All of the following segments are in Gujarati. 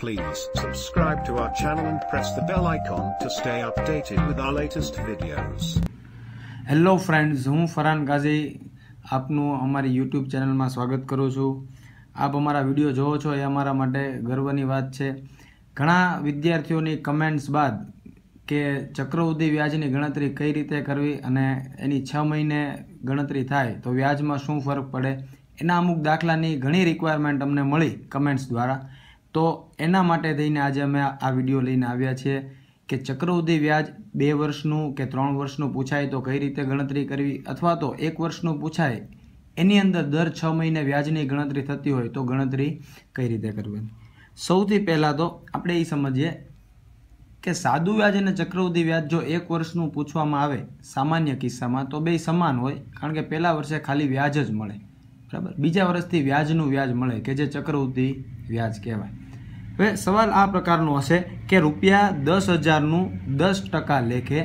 Please subscribe to our channel and press the bell icon to stay updated with our latest videos. Hello friends હું ફરહાન ગાઝી આપનું અમારી યુટ્યુબ ચેનલમાં સ્વાગત કરું છું આપ અમારા વિડીયો જોવો છો એ અમારા માટે ગર્વની વાત છે ઘણા વિદ્યાર્થીઓની કમેન્ટ્સ બાદ કે ચક્રવૃદ્ધિ વ્યાજની ગણતરી કઈ રીતે કરવી અને એની છ મહિને ગણતરી થાય તો વ્યાજમાં શું ફરક પડે એના અમુક દાખલાની ઘણી રિક્વાયરમેન્ટ અમને મળી કમેન્ટ્સ દ્વારા તો એના માટે થઈને આજે અમે આ વિડીયો લઈને આવ્યા છીએ કે ચક્રવૃદ્ધિ વ્યાજ બે વર્ષનું કે ત્રણ વર્ષનું પૂછાય તો કઈ રીતે ગણતરી કરવી અથવા તો એક વર્ષનું પૂછાય એની અંદર દર છ મહિને વ્યાજની ગણતરી થતી હોય તો ગણતરી કઈ રીતે કરવી સૌથી પહેલાં તો આપણે એ સમજીએ કે સાદું વ્યાજ અને ચક્રવૃદ્ધિ વ્યાજ જો એક વર્ષનું પૂછવામાં આવે સામાન્ય કિસ્સામાં તો બે સમાન હોય કારણ કે પહેલાં વર્ષે ખાલી વ્યાજ જ મળે બરાબર બીજા વર્ષથી વ્યાજનું વ્યાજ મળે કે જે ચક્રવૃદ્ધિ વ્યાજ કહેવાય હવે સવાલ આ પ્રકારનો હશે કે રૂપિયા દસ હજારનું દસ ટકા લેખે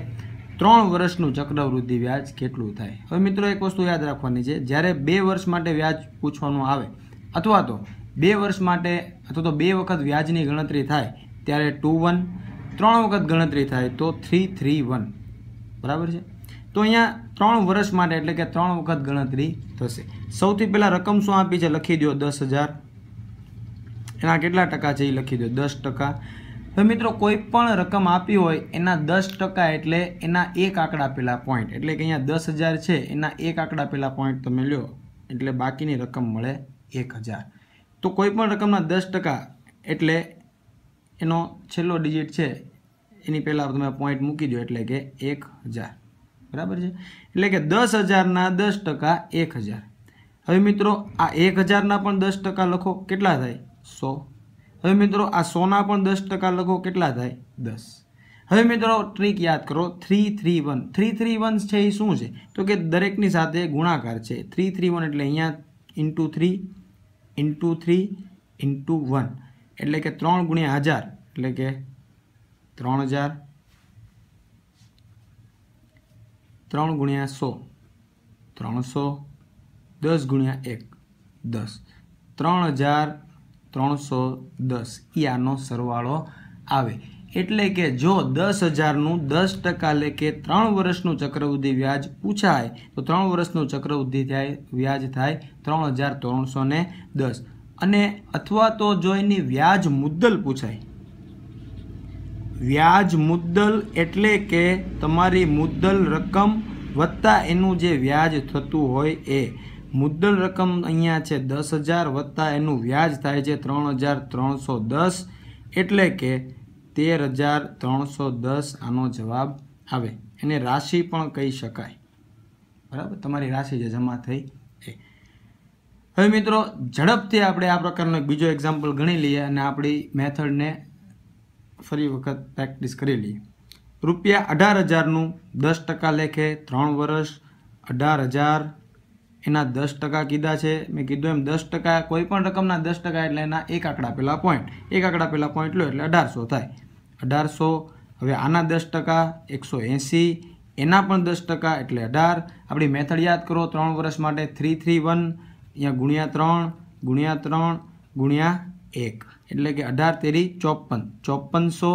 ત્રણ વર્ષનું ચક્રવૃદ્ધિ વ્યાજ કેટલું થાય હવે મિત્રો એક વસ્તુ યાદ રાખવાની છે જ્યારે બે વર્ષ માટે વ્યાજ પૂછવાનું આવે અથવા તો બે વર્ષ માટે અથવા તો બે વખત વ્યાજની ગણતરી થાય ત્યારે ટુ વન ત્રણ વખત ગણતરી થાય તો થ્રી થ્રી વન બરાબર છે તો અહીંયા ત્રણ વર્ષ માટે એટલે કે ત્રણ વખત ગણતરી થશે સૌથી પહેલાં રકમ શું આપી છે લખી દો દસ હજાર એના કેટલા ટકા છે એ લખી દો દસ ટકા તો મિત્રો કોઈ પણ રકમ આપી હોય એના દસ ટકા એટલે એના એક આંકડા પહેલાં પોઈન્ટ એટલે કે અહીંયા દસ હજાર છે એના એક આંકડા પહેલાં પોઈન્ટ તમે લ્યો એટલે બાકીની રકમ મળે એક હજાર તો કોઈ પણ રકમના દસ ટકા એટલે એનો છેલ્લો ડિજિટ છે એની પહેલાં તમે પોઈન્ટ મૂકી દો એટલે કે એક હજાર બરાબર છે એટલે કે દસ હજારના દસ ટકા એક હજાર હવે મિત્રો આ એક હજારના પણ દસ ટકા લખો કેટલા થાય સો હવે મિત્રો આ સોના પણ દસ ટકા લખો કેટલા થાય દસ હવે મિત્રો ટ્રીક યાદ કરો three three one three three one છે એ શું છે તો કે દરેકની સાથે ગુણાકાર છે થ્રી થ્રી વન એટલે અહીંયા into three into three into one એટલે કે ત્રણ ગુણ્યા હજાર એટલે કે ત્રણ હજાર ત્રણ ગુણ્યા સો ત્રણસો દસ ગુણ્યા એક દસ ત્રણ હજાર ત્રણસો દસ એ આનો સરવાળો આવે એટલે કે જો દસ હજારનું દસ ટકા લે કે ત્રણ વર્ષનું ચક્રવૃદ્ધિ વ્યાજ પૂછાય તો ત્રણ વર્ષનું ચક્રવૃદ્ધિ થાય વ્યાજ થાય ત્રણ હજાર ત્રણસો ને દસ અને અથવા તો જો એની વ્યાજ મુદ્દલ પૂછાય વ્યાજ મુદ્દલ એટલે કે તમારી મુદ્દલ રકમ વત્તા એનું જે વ્યાજ થતું હોય એ મુદ્દલ રકમ અહીંયા છે દસ હજાર વત્તા એનું વ્યાજ થાય છે ત્રણ હજાર ત્રણસો દસ એટલે કે તેર હજાર ત્રણસો દસ આનો જવાબ આવે એને રાશિ પણ કહી શકાય બરાબર તમારી રાશિ જે જમા થઈ એ હવે મિત્રો ઝડપથી આપણે આ પ્રકારનો બીજો એક્ઝામ્પલ ગણી લઈએ અને આપણી મેથડને ફરી વખત પ્રેક્ટિસ કરી લઈએ રૂપિયા અઢાર હજારનું દસ ટકા લેખે ત્રણ વર્ષ અઢાર હજાર એના દસ ટકા કીધા છે મેં કીધું એમ દસ ટકા કોઈપણ રકમના દસ ટકા એટલે એના એક આંકડા પહેલાં પોઈન્ટ એક આંકડા પહેલાં પોઈન્ટ લો એટલે અઢારસો થાય અઢારસો હવે આના દસ ટકા એકસો એંસી એના પણ દસ ટકા એટલે અઢાર આપણી મેથડ યાદ કરો ત્રણ વર્ષ માટે થ્રી થ્રી વન અહીંયા ગુણ્યા ત્રણ ગુણ્યા ત્રણ ગુણ્યા એક એટલે કે અઢાર તેરી ચોપન ચોપનસો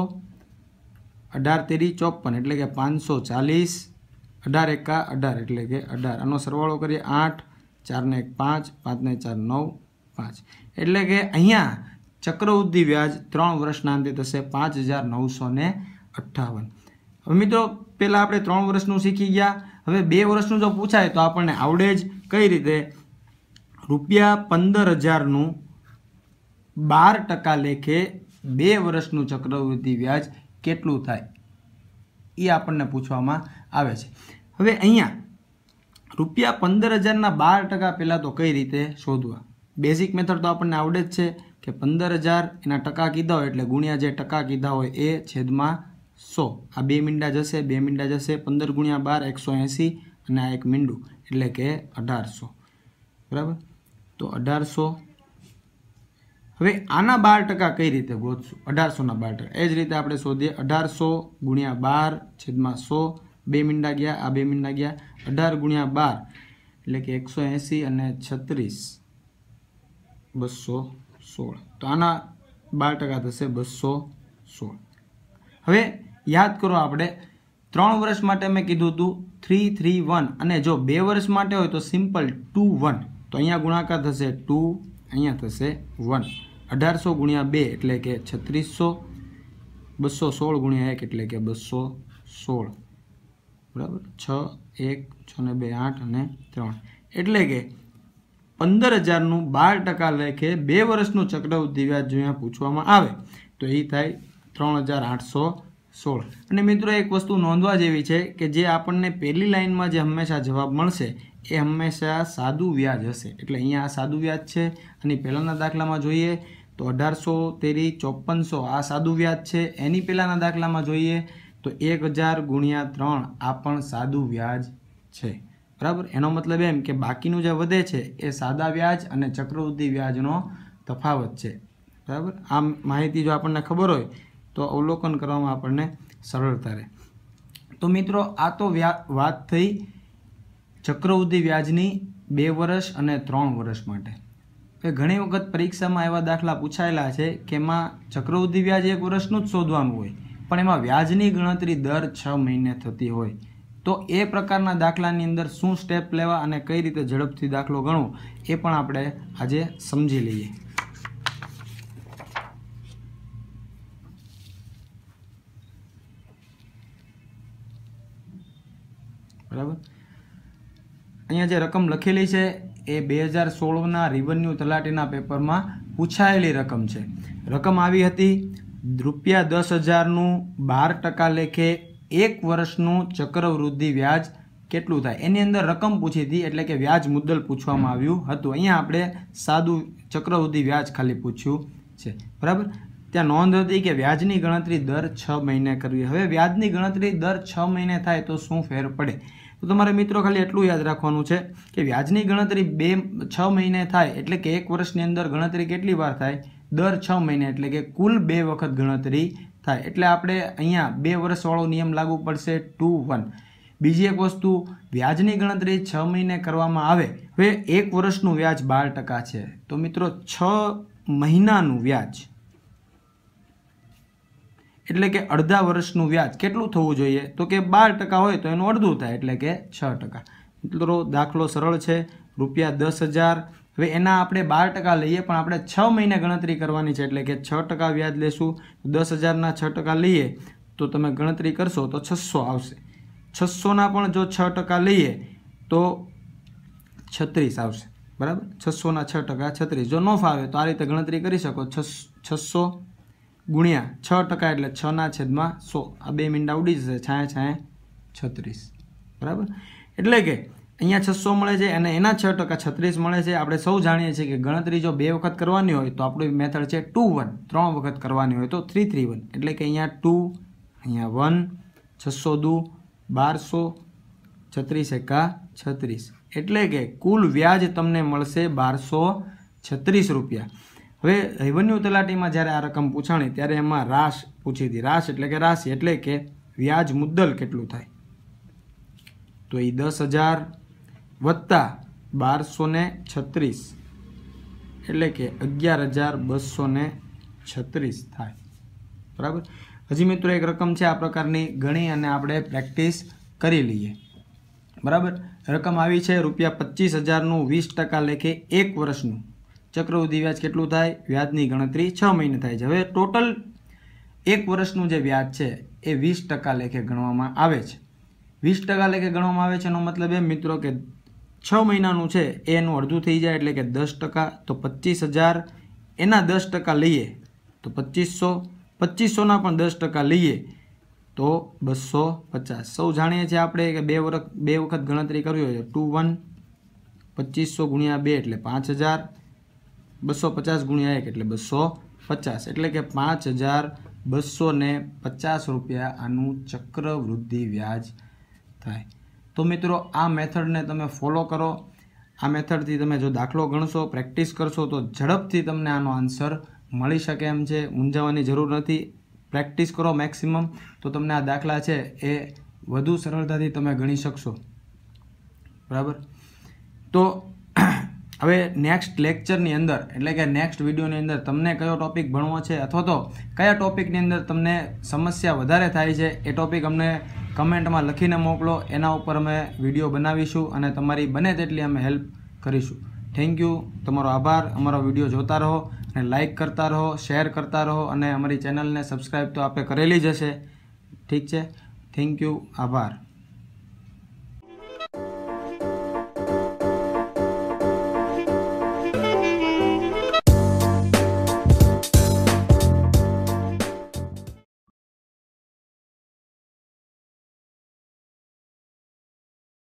અઢાર તેરી ચોપન એટલે કે પાંચસો ચાલીસ અઢાર એકા અઢાર એટલે કે અઢાર આનો સરવાળો કરીએ આઠ ચારને એક પાંચ પાંચને ચાર નવ પાંચ એટલે કે અહીંયા ચક્રવૃદ્ધિ વ્યાજ ત્રણ વર્ષના અંતે થશે પાંચ હજાર નવસો ને અઠ્ઠાવન હવે મિત્રો પહેલાં આપણે ત્રણ વર્ષનું શીખી ગયા હવે બે વર્ષનું જો પૂછાય તો આપણને આવડે જ કઈ રીતે રૂપિયા પંદર હજારનું બાર ટકા લેખે બે વર્ષનું ચક્રવૃદ્ધિ વ્યાજ કેટલું થાય એ આપણને પૂછવામાં આવે છે હવે અહીંયા રૂપિયા પંદર હજારના બાર ટકા પહેલાં તો કઈ રીતે શોધવા બેઝિક મેથડ તો આપણને આવડે જ છે કે પંદર હજાર એના ટકા કીધા હોય એટલે ગુણ્યા જે ટકા કીધા હોય એ છેદમાં સો આ બે મીંડા જશે બે મીંડા જશે પંદર ગુણ્યા બાર એકસો એંસી અને આ એક મીંડું એટલે કે અઢારસો બરાબર તો અઢારસો હવે આના બાર ટકા કઈ રીતે ગોતશું અઢારસોના બાર ટકા એ જ રીતે આપણે શોધીએ અઢારસો ગુણ્યા બાર છેદમાં સો બે મીંડા ગયા આ બે મીંડા ગયા અઢાર ગુણ્યા બાર એટલે કે એકસો એંસી અને છત્રીસ બસો સોળ તો આના બાર ટકા થશે બસો સોળ હવે યાદ કરો આપણે ત્રણ વર્ષ માટે મેં કીધું હતું થ્રી થ્રી વન અને જો બે વર્ષ માટે હોય તો સિમ્પલ ટુ વન તો અહીંયા ગુણાકાર થશે ટુ અહીંયા થશે વન અઢારસો ગુણ્યા બે એટલે કે છત્રીસો બસો સોળ ગુણ્યા એક એટલે કે બસો સોળ બરાબર છ એક છ ને બે આઠ અને ત્રણ એટલે કે પંદર હજારનું બાર ટકા લેખે બે વર્ષનું ચક્રવૃદ્ધિ વ્યાજ જો પૂછવામાં આવે તો એ થાય ત્રણ હજાર આઠસો સોળ અને મિત્રો એક વસ્તુ નોંધવા જેવી છે કે જે આપણને પહેલી લાઇનમાં જે હંમેશા જવાબ મળશે એ હંમેશા સાદું વ્યાજ હશે એટલે અહીંયા આ સાદું વ્યાજ છે અને પહેલાંના દાખલામાં જોઈએ તો અઢારસો તેરી ચોપ્પનસો આ સાદું વ્યાજ છે એની પહેલાંના દાખલામાં જોઈએ તો એક હજાર ગુણ્યા ત્રણ આ પણ સાદું વ્યાજ છે બરાબર એનો મતલબ એમ કે બાકીનું જે વધે છે એ સાદા વ્યાજ અને ચક્રવૃદ્ધિ વ્યાજનો તફાવત છે બરાબર આ માહિતી જો આપણને ખબર હોય તો અવલોકન કરવામાં આપણને સરળતા રહે તો મિત્રો આ તો વાત થઈ ચક્રવૃદ્ધિ વ્યાજની બે વર્ષ અને ત્રણ વર્ષ માટે એ ઘણી વખત પરીક્ષામાં એવા દાખલા પૂછાયેલા છે કે એમાં ચક્રવૃદ્ધિ વ્યાજ એક વર્ષનું જ શોધવાનું હોય પણ એમાં વ્યાજની ગણતરી દર છ મહિને થતી હોય તો એ પ્રકારના દાખલાની અંદર શું સ્ટેપ લેવા અને કઈ રીતે ઝડપથી દાખલો ગણવો એ પણ આપણે આજે સમજી લઈએ બરાબર અહીંયા જે રકમ લખેલી છે એ બે હજાર સોળના રિવન્યુ તલાટીના પેપરમાં પૂછાયેલી રકમ છે રકમ આવી હતી રૂપિયા દસ હજારનું બાર ટકા લેખે એક વર્ષનું ચક્રવૃદ્ધિ વ્યાજ કેટલું થાય એની અંદર રકમ પૂછી હતી એટલે કે વ્યાજ મુદ્દલ પૂછવામાં આવ્યું હતું અહીંયા આપણે સાદું ચક્રવૃદ્ધિ વ્યાજ ખાલી પૂછ્યું છે બરાબર ત્યાં નોંધ હતી કે વ્યાજની ગણતરી દર છ મહિને કરવી હવે વ્યાજની ગણતરી દર છ મહિને થાય તો શું ફેર પડે તો તમારે મિત્રો ખાલી એટલું યાદ રાખવાનું છે કે વ્યાજની ગણતરી બે છ મહિને થાય એટલે કે એક વર્ષની અંદર ગણતરી કેટલી વાર થાય દર છ મહિને એટલે કે કુલ બે વખત ગણતરી થાય એટલે આપણે અહીંયા બે વર્ષવાળો નિયમ લાગુ પડશે ટુ વન બીજી એક વસ્તુ વ્યાજની ગણતરી છ મહિને કરવામાં આવે હવે એક વર્ષનું વ્યાજ બાર ટકા છે તો મિત્રો છ મહિનાનું વ્યાજ એટલે કે અડધા વર્ષનું વ્યાજ કેટલું થવું જોઈએ તો કે બાર ટકા હોય તો એનું અડધું થાય એટલે કે છ ટકા મિત્રો દાખલો સરળ છે રૂપિયા દસ હજાર હવે એના આપણે બાર ટકા લઈએ પણ આપણે છ મહિને ગણતરી કરવાની છે એટલે કે છ ટકા વ્યાજ લેશું દસ હજારના છ ટકા લઈએ તો તમે ગણતરી કરશો તો છસો આવશે છસોના પણ જો છ ટકા લઈએ તો છત્રીસ આવશે બરાબર છસોના છ ટકા છત્રીસ જો નો ફાવે તો આ રીતે ગણતરી કરી શકો છસો ગુણ્યા છ ટકા એટલે છના છેદમાં સો આ બે મીંડા ઉડી જશે છાંય છાંય છત્રીસ બરાબર એટલે કે અહીંયા છસો મળે છે અને એના છ ટકા છત્રીસ મળે છે આપણે સૌ જાણીએ છીએ કે ગણતરી જો બે વખત કરવાની હોય તો આપણી મેથડ છે ટુ વન ત્રણ વખત કરવાની હોય તો થ્રી થ્રી વન એટલે કે અહીંયા ટુ અહીંયા વન છસો દુ બારસો છત્રીસ એકા છત્રીસ એટલે કે કુલ વ્યાજ તમને મળશે બારસો છત્રીસ રૂપિયા હવે રેવન્યુ તલાટીમાં જ્યારે આ રકમ પૂછાણી ત્યારે એમાં રાશ પૂછી હતી રાશ એટલે કે રાશિ એટલે કે વ્યાજ મુદ્દલ કેટલું થાય તો એ દસ હજાર વત્તા બારસો છત્રીસ એટલે કે અગિયાર હજાર બસો છત્રીસ થાય બરાબર હજી મિત્રો એક રકમ છે આ પ્રકારની ગણી અને આપણે પ્રેક્ટિસ કરી લઈએ બરાબર રકમ આવી છે રૂપિયા પચીસ હજારનું વીસ ટકા લેખે એક વર્ષનું ચક્રવૃદ્ધિ વ્યાજ કેટલું થાય વ્યાજની ગણતરી છ મહિને થાય છે હવે ટોટલ એક વર્ષનું જે વ્યાજ છે એ વીસ ટકા લેખે ગણવામાં આવે છે વીસ ટકા લેખે ગણવામાં આવે છે એનો મતલબ એ મિત્રો કે છ મહિનાનું છે એનું અડધું થઈ જાય એટલે કે દસ ટકા તો પચીસ હજાર એના દસ ટકા લઈએ તો પચીસો પચીસોના પણ દસ ટકા લઈએ તો બસો પચાસ સૌ જાણીએ છીએ આપણે કે બે વરખ બે વખત ગણતરી કરવી હોય ટુ વન પચીસો ગુણ્યા બે એટલે પાંચ હજાર બસો પચાસ ગુણ્યા એક એટલે બસો પચાસ એટલે કે પાંચ હજાર બસો પચાસ રૂપિયા આનું ચક્રવૃદ્ધિ વ્યાજ થાય તો મિત્રો આ મેથડને તમે ફોલો કરો આ મેથડથી તમે જો દાખલો ગણશો પ્રેક્ટિસ કરશો તો ઝડપથી તમને આનો આન્સર મળી શકે એમ છે ઊંઝાવાની જરૂર નથી પ્રેક્ટિસ કરો મેક્સિમમ તો તમને આ દાખલા છે એ વધુ સરળતાથી તમે ગણી શકશો બરાબર તો હવે નેક્સ્ટ લેક્ચરની અંદર એટલે કે નેક્સ્ટ વિડીયોની અંદર તમને કયો ટોપિક ભણવો છે અથવા તો કયા ટોપિકની અંદર તમને સમસ્યા વધારે થાય છે એ ટૉપિક અમને કમેન્ટમાં લખીને મોકલો એના ઉપર અમે વિડીયો બનાવીશું અને તમારી બને તેટલી અમે હેલ્પ કરીશું થેન્ક યુ તમારો આભાર અમારો વિડીયો જોતા રહો અને લાઇક કરતા રહો શેર કરતા રહો અને અમારી ચેનલને સબસ્ક્રાઈબ તો આપે કરેલી જ હશે ઠીક છે થેન્ક યુ આભાર